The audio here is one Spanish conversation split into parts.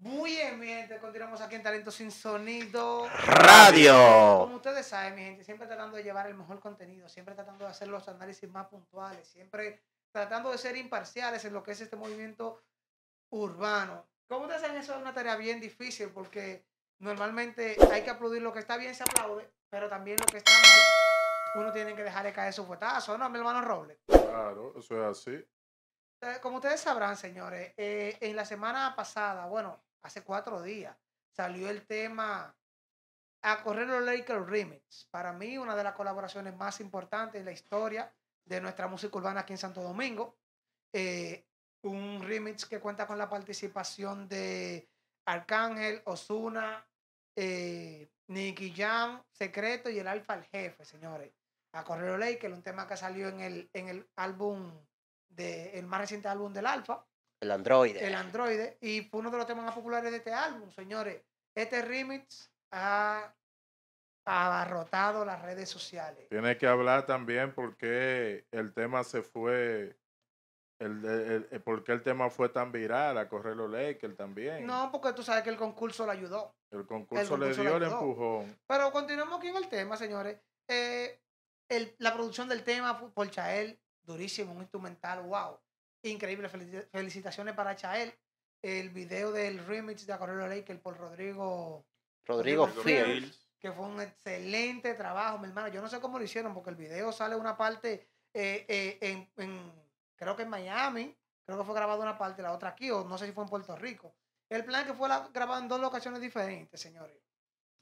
Muy bien, mi gente, continuamos aquí en Talento Sin Sonido Radio. Como ustedes saben, mi gente, siempre tratando de llevar el mejor contenido, siempre tratando de hacer los análisis más puntuales, siempre tratando de ser imparciales en lo que es este movimiento urbano. Como ustedes saben, eso es una tarea bien difícil porque normalmente hay que aplaudir lo que está bien, se aplaude, pero también lo que está mal uno tiene que dejarle caer su fuetazo, ¿no, mi hermano Robles? Claro, eso es así. Eh, como ustedes sabrán, señores, eh, en la semana pasada, bueno, hace cuatro días, salió el tema a correr los Lakers Remix. Para mí, una de las colaboraciones más importantes en la historia de nuestra música urbana aquí en Santo Domingo. Eh, un remix que cuenta con la participación de Arcángel, Osuna, eh, Nicky Jam, Secreto y el Alfa el Jefe, señores a Correr ley que un tema que salió en el, en el álbum, de, el más reciente álbum del Alfa. El androide. El androide. Y fue uno de los temas más populares de este álbum, señores. Este remix ha abarrotado las redes sociales. Tienes que hablar también porque el tema se fue. El, ¿Por qué el tema fue tan viral a Correlo él también? No, porque tú sabes que el concurso le ayudó. El concurso, le dio el empujón. Pero continuamos aquí en el tema, señores. Eh, la producción del tema por Chael, durísimo, un instrumental, wow. Increíble, felicitaciones para Chael. El video del remix de Acorreo Ley, por Rodrigo. Rodrigo, Que fue un excelente trabajo, mi hermano. Yo no sé cómo lo hicieron, porque el video sale una parte eh, eh, en, creo que en Miami, creo que fue grabado una parte, y la otra aquí, o no sé si fue en Puerto Rico. El plan que fue grabado en dos locaciones diferentes, señores.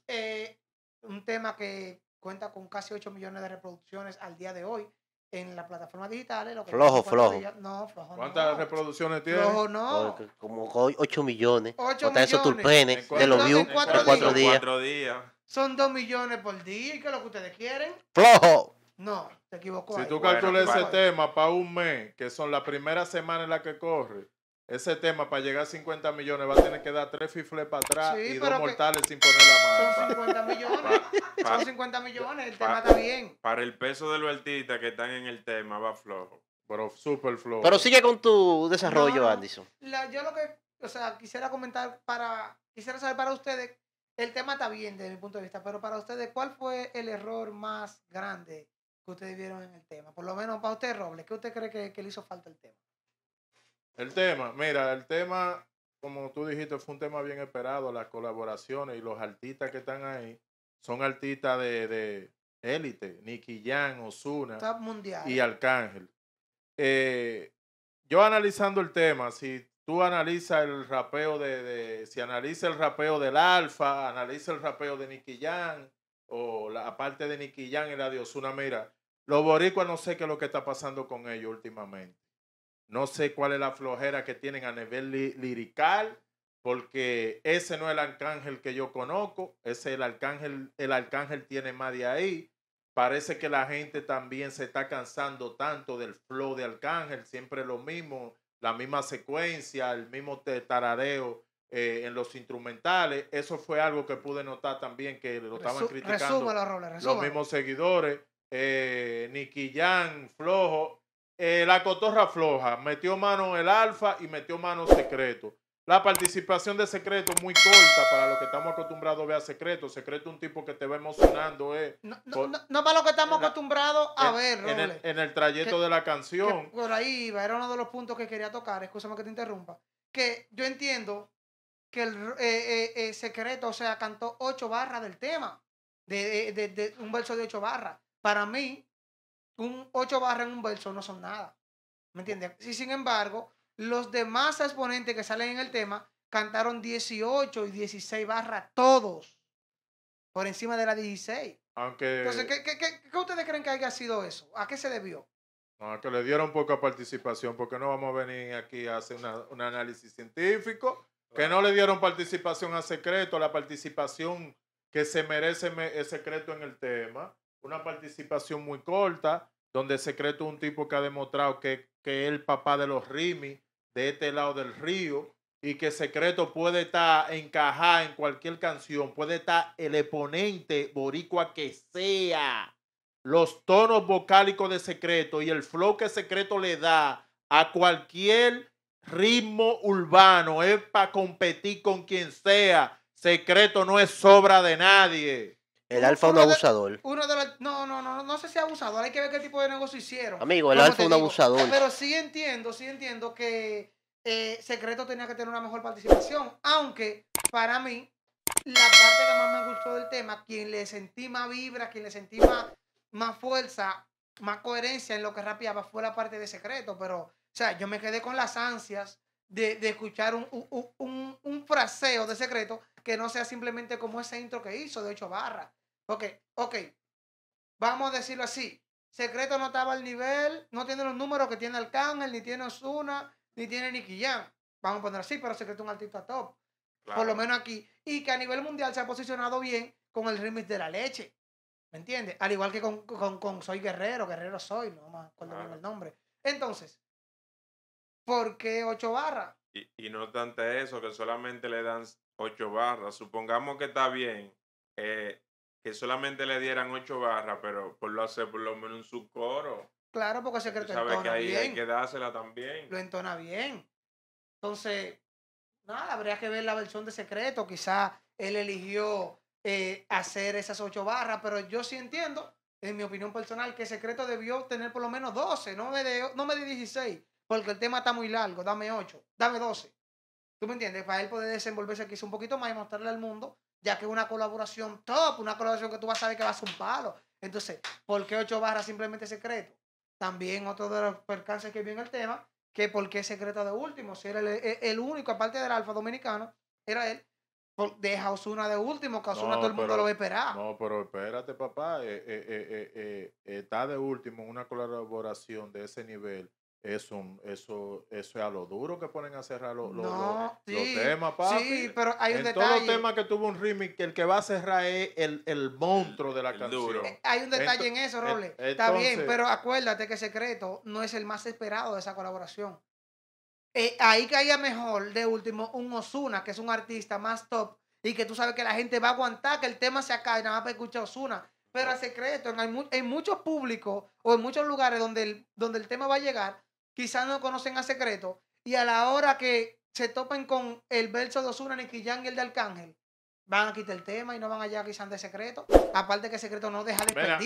Eh, un tema que cuenta con casi 8 millones de reproducciones al día de hoy en las plataformas digitales. Lo que flojo, flojo. no, flojo. ¿Cuántas reproducciones tiene? Flojo no. Como 8 millones. 8 millones. eso turpenes de los views en 4 días. días. días. Son 2 millones por día, qué es lo que ustedes quieren. ¡Flojo! No, te equivocó. Si tú calculas pues, ese tema para un mes, que son las primeras semanas en las que corre, ese tema para llegar a 50 millones va a tener que dar tres fifles para atrás y dos mortales sin poner la mano. Son 50 millones. son 50 millones. El tema está bien. Para el peso de los artistas que están en el tema va flojo. Pero súper flojo. Pero sigue con tu desarrollo, Anderson. yo lo que, o sea, quisiera comentar para, quisiera saber para ustedes, el tema está bien desde mi punto de vista, pero para ustedes, ¿cuál fue el error más grande que ustedes vieron en el tema? Por lo menos para usted, Robles, ¿qué usted cree que le hizo falta el tema? El tema, mira, el tema, como tú dijiste, fue un tema bien esperado, las colaboraciones y los artistas que están ahí son artistas de, élite, Nicky Jan, Osuna y Arcángel. Eh, yo analizando el tema, si tú analizas el rapeo de, si analiza el rapeo del Alfa, analiza el rapeo de Nicky o la parte de Nicky Jan y la de Osuna, mira, los boricuas no sé qué es lo que está pasando con ellos últimamente. No sé cuál es la flojera que tienen a nivel lirical, porque ese no es el arcángel que yo conozco, ese es el arcángel, el arcángel tiene más de ahí. Parece que la gente también se está cansando tanto del flow de arcángel, siempre lo mismo, la misma secuencia, el mismo tarareo eh, en los instrumentales. Eso fue algo que pude notar también que lo estaban criticando los mismos seguidores. Eh, Nicky Jan, flojo, eh, la cotorra floja, metió mano el alfa y metió mano secreto. La participación de secreto muy corta para lo que estamos acostumbrados a ver a secreto. Secreto es un tipo que te va emocionando. Eh, no, para lo que estamos acostumbrados a ver, en el, trayecto de la canción. por ahí iba, era uno de los puntos que quería tocar. Escúchame que te interrumpa. Que yo entiendo que el eh, eh, secreto, o sea, cantó ocho barras del tema. De, de un verso de ocho barras. Para mí, un ocho barras en un verso no son nada. ¿Me entiendes? Y sin embargo, los demás exponentes que salen en el tema cantaron 18 y 16 barras todos, por encima de la 16. Aunque... Entonces, ¿qué, ustedes creen que haya sido eso? ¿A qué se debió? a que le dieron poca participación, porque no vamos a venir aquí a hacer un análisis científico, que no le dieron participación a secreto, la participación que se merece es secreto en el tema una participación muy corta, donde Secreto es un tipo que ha demostrado que, es el papá de los Rimi, de este lado del río, y que Secreto puede estar encajado en cualquier canción, puede estar el exponente boricua que sea. Los tonos vocálicos de Secreto y el flow que Secreto le da a cualquier ritmo urbano es para competir con quien sea. Secreto no es sobra de nadie. El alfa un abusador. uno de no, no, no, no sé si abusador, hay que ver qué tipo de negocio hicieron. Amigo, el alfa un abusador. Pero sí entiendo, sí entiendo que eh, Secreto tenía que tener una mejor participación, aunque para mí la parte que más me gustó del tema, quien le sentí más vibra, quien le sentí más, fuerza, más coherencia en lo que rapeaba fue la parte de Secreto, pero, o sea, yo me quedé con las ansias de, escuchar un, un fraseo de Secreto que no sea simplemente como ese intro que hizo de hecho, Barra. Ok, ok. Vamos a decirlo así. Secreto no estaba al nivel, no tiene los números que tiene Arcángel, ni tiene Osuna, ni tiene Nicky Jam. Vamos a poner así, pero Secreto es un artista top. Por lo menos aquí. Y que a nivel mundial se ha posicionado bien con el remix de la leche. ¿Me entiendes? Al igual que con, con, Soy Guerrero, Guerrero Soy, no me el nombre. Entonces, ¿por qué 8 barras? Y, y no tanto eso, que solamente le dan ocho barras. Supongamos que está bien. Eh, que solamente le dieran ocho barras, pero por lo hacer por lo menos un sub-coro. Claro, porque secreto sabes que ahí hay que dársela también. Lo entona bien. Entonces, nada, habría que ver la versión de secreto. Quizás él eligió eh, hacer esas ocho barras, pero yo sí entiendo, en mi opinión personal, que secreto debió tener por lo menos doce, no me de, no me 16, porque el tema está muy largo. Dame ocho, dame doce. ¿Tú me entiendes? Para él poder desenvolverse quizá un poquito más y mostrarle al mundo ya que es una colaboración top, una colaboración que tú vas a saber que va a ser un palo. Entonces, ¿por qué Ocho barras simplemente secreto? También otro de los percances que viene el tema, que por qué secreto de último, si era el, e, e, único, aparte del alfa dominicano, era él, deja Osuna de último, que Osuna todo el mundo lo esperaba. No, pero espérate, papá. Eh, eh, eh, está de último una colaboración de ese nivel eso, eso, eso es a lo duro que ponen a cerrar los temas, Sí, pero hay un detalle. todos que tuvo un remix, el que va a cerrar es el, el monstruo de la canción. Eh, hay un detalle en eso, Roble. Está bien, pero acuérdate que Secreto no es el más esperado de esa colaboración. Eh, ahí caía mejor, de último, un Osuna, que es un artista más top, y que tú sabes que la gente va a aguantar que el tema se acabe, nada más para escuchar Osuna. Pero a Secreto, en, en muchos públicos o en muchos lugares donde el, donde el tema va a llegar, quizás no conocen a Secreto, y a la hora que se topen con el verso de Osuna, Nicky Yang y el de Arcángel, van a quitar el tema y no van allá quizás de Secreto. Aparte que Secreto no deja de es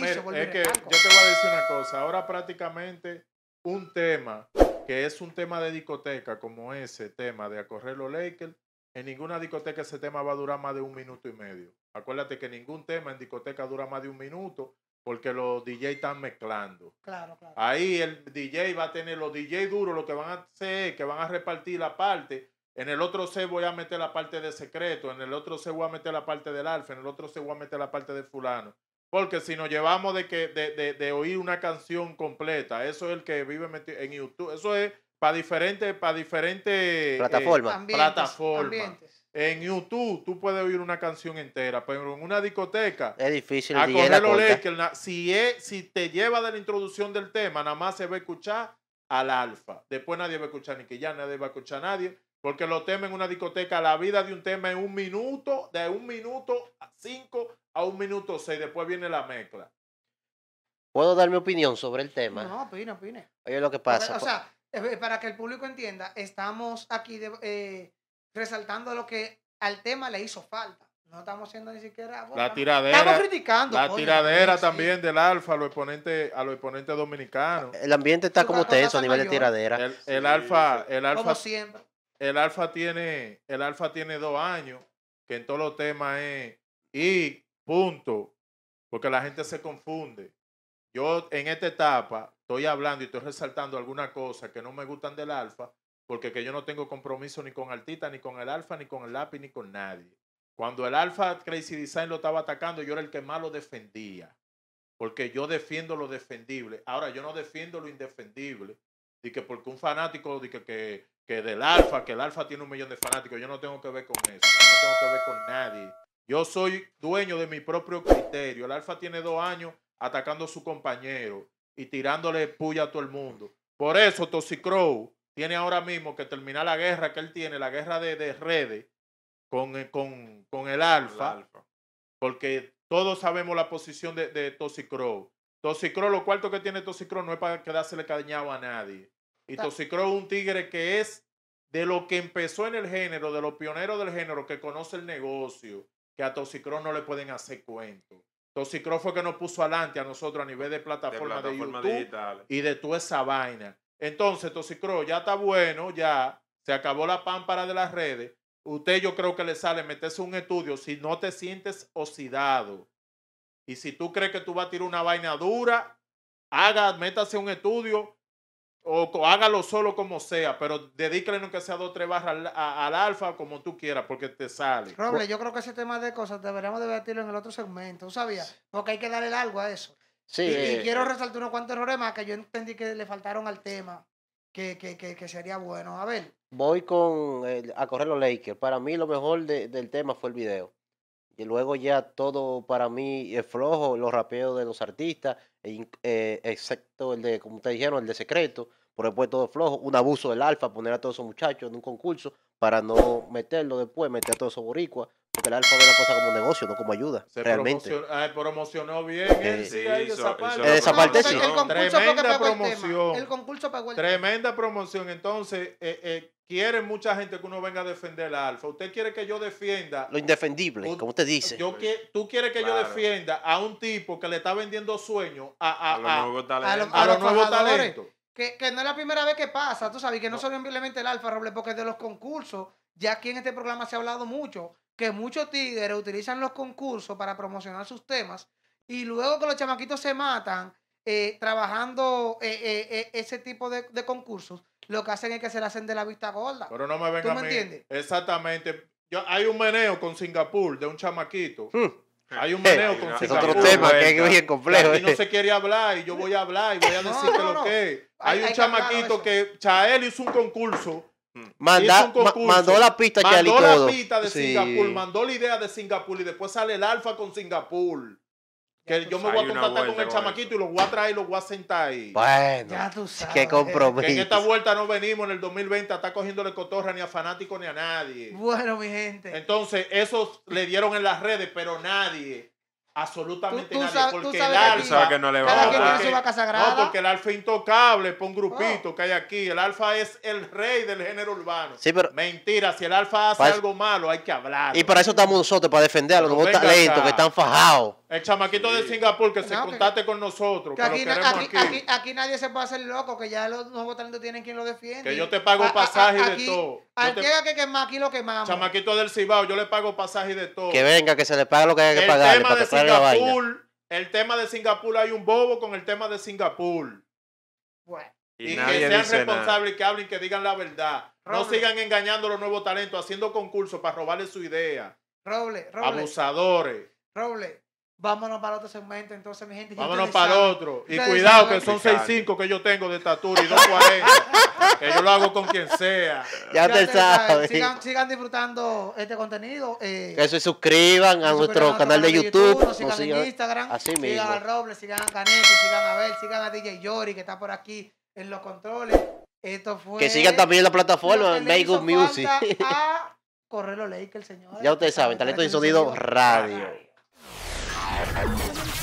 que yo te voy a decir una cosa, ahora prácticamente un tema que es un tema de discoteca como ese tema de Acorrer los Lakers, en ninguna discoteca ese tema va a durar más de un minuto y medio. Acuérdate que ningún tema en discoteca dura más de un minuto porque los DJ están mezclando. Claro, claro. Ahí el DJ va a tener, los DJ duros lo que van a hacer es que van a repartir la parte. En el otro C voy a meter la parte de secreto, en el otro C voy a meter la parte del alfa, en el otro C voy a meter la parte de fulano. Porque si nos llevamos de que de, de, oír una canción completa, eso es el que vive en YouTube, eso es para diferentes para diferentes eh, plataformas, plataformas. En YouTube tú puedes oír una canción entera, pero en una discoteca. Es difícil. A correr si, es, si te lleva de la introducción del tema, nada más se va a escuchar al alfa. Después nadie va a escuchar ni que ya nadie va a escuchar a nadie. Porque los temas en una discoteca, la vida de un tema es un minuto, de un minuto a cinco a un minuto seis. Después viene la mezcla. ¿Puedo dar mi opinión sobre el tema? No, opina, opina. Oye, lo que pasa. O pues sea, para que el público entienda, estamos aquí de, eh, resaltando lo que al tema le hizo falta. No estamos siendo ni siquiera. Ah, la tiradera. Estamos criticando. La tiradera también del Alfa a los exponentes dominicanos. El ambiente está como tenso a nivel de tiradera. El, Alfa. El Alfa siempre. El Alfa tiene, el Alfa tiene dos años, que en todos los temas es y punto. Porque la gente se confunde. Yo en esta etapa estoy hablando y estoy resaltando algunas cosas que no me gustan del Alfa, porque que yo no tengo compromiso ni con Altita, ni con el Alfa, ni con el Lápiz, ni con nadie. Cuando el Alfa Crazy Design lo estaba atacando, yo era el que más lo defendía, porque yo defiendo lo defendible. Ahora, yo no defiendo lo indefendible, y que porque un fanático, que, que, del Alfa, que el Alfa tiene un millón de fanáticos, yo no tengo que ver con eso, no tengo que ver con nadie. Yo soy dueño de mi propio criterio. El Alfa tiene dos años atacando a su compañero y tirándole puya a todo el mundo. Por eso, Toxicrow, tiene ahora mismo que terminar la guerra que él tiene, la guerra de, redes con, eh, con, con el, alfa, porque todos sabemos la posición de, de Tosicro. lo cuarto que tiene Tosicro no es para quedarse cadeñado a nadie. Y Tosicro es un tigre que es de lo que empezó en el género, de los pioneros del género, que conoce el negocio, que a Tosicro no le pueden hacer cuento. Tosicro fue que nos puso adelante a nosotros a nivel de plataforma de, YouTube y de toda esa vaina. Entonces, Tosicro, ya está bueno, ya se acabó la pámpara de las redes. Usted yo creo que le sale meterse un estudio si no te sientes oxidado. Y si tú crees que tú vas a tirar una vaina dura, haga, métase un estudio o, hágalo solo como sea, pero dedícale que sea dos o tres barras al, alfa como tú quieras, porque te sale. Roble, yo creo que ese tema de cosas deberíamos debatirlo en el otro segmento, ¿sabías? Porque hay que darle algo a eso. Sí, y, eh, quiero eh. resaltar unos cuantos errores más que yo entendí que le faltaron al tema, que, que, sería bueno. A ver. Voy con a correr los Lakers. Para mí lo mejor del tema fue el video. Y luego ya todo para mí es flojo, los rapeos de los artistas, e eh, excepto el de, como te dijeron, el de secreto. Por después todo flojo, un abuso del alfa, poner a todos esos muchachos en un concurso para no meterlo después, meter a todos esos boricuas, porque el alfa ve la cosa como negocio, no como ayuda. Se realmente. Promocionó, bien sí, concurso Tremenda promoción. El, concurso pagó el Tremenda promoción. Entonces, eh, eh, quiere mucha gente que uno venga a defender El alfa. Usted quiere que yo defienda. Lo indefendible, como usted dice. Yo tú quieres que yo defienda a un tipo que le está vendiendo sueños a, a, los nuevos talentos. Que, no es la primera vez que pasa, tú sabes, que no, se solo simplemente el Alfa Robles, porque de los concursos, ya aquí en este programa se ha hablado mucho que muchos tigres utilizan los concursos para promocionar sus temas y luego que los chamaquitos se matan eh, trabajando eh, eh, ese tipo de, concursos, lo que hacen es que se le hacen de la vista gorda. Pero no me vengan ¿Tú me entiendes? Exactamente. Yo, hay un meneo con Singapur de un chamaquito. Hmm. Hay un meneo con Es otro tema que es complejo. Y no se quiere hablar y yo voy a hablar y voy a decirte lo que es. Hay, un chamaquito que, que Chael hizo un concurso mandó la pista mandó Mandó la pista de Singapur, mandó la idea de Singapur y después sale el alfa con Singapur. Que yo me voy a contactar con el chamaquito y los voy a traer y los voy a sentar ahí. Bueno, compromiso. Que en esta vuelta no venimos en el 2020 a estar cogiéndole cotorra ni a fanático ni a nadie. Bueno, mi gente. Entonces, eso le dieron en las redes, pero nadie Absolutamente nadie. porque el alfa. quien tiene No, porque el alfa es intocable. un grupito que hay aquí. El alfa es el rey del género urbano. Mentira, si el alfa hace pues- algo malo, hay que hablar. Y para eso estamos nosotros, para defender a los nuevos talentos que están fajados. El chamaquito de Singapur que se contate con nosotros. Que aquí, aquí, nadie se puede hacer loco, que ya los nuevos talentos tienen quien lo defiende. Que yo te pago pasaje de todo. Al que que aquí lo quemamos. Chamaquito del Cibao, yo le pago pasaje de todo. Que venga, que se le pague lo que haya que pagar el tema de Singapur, hay un bobo con el tema de Singapur. Y, que sean responsables, que hablen, que digan la verdad. No sigan engañando a los nuevos talentos, haciendo concursos para robarles su idea. Roble, Abusadores. Vámonos para otro segmento, entonces, mi gente. Vámonos para otro. Y cuidado, que son 6'5 que yo tengo de estatura y 40 que yo lo hago con quien sea. Ya, te, sabes. Sigan, disfrutando este contenido. Eh, que se suscriban a nuestro canal, de YouTube. nos sigan, en Instagram. Así sigan a Robles, sigan a Canetti, sigan a Abel, sigan a DJ Yori, que está por aquí en los controles. Esto fue... Que sigan también la plataforma, en Make Good Music. A el señor. Ya ustedes saben, talento y sonido radio. Let's go.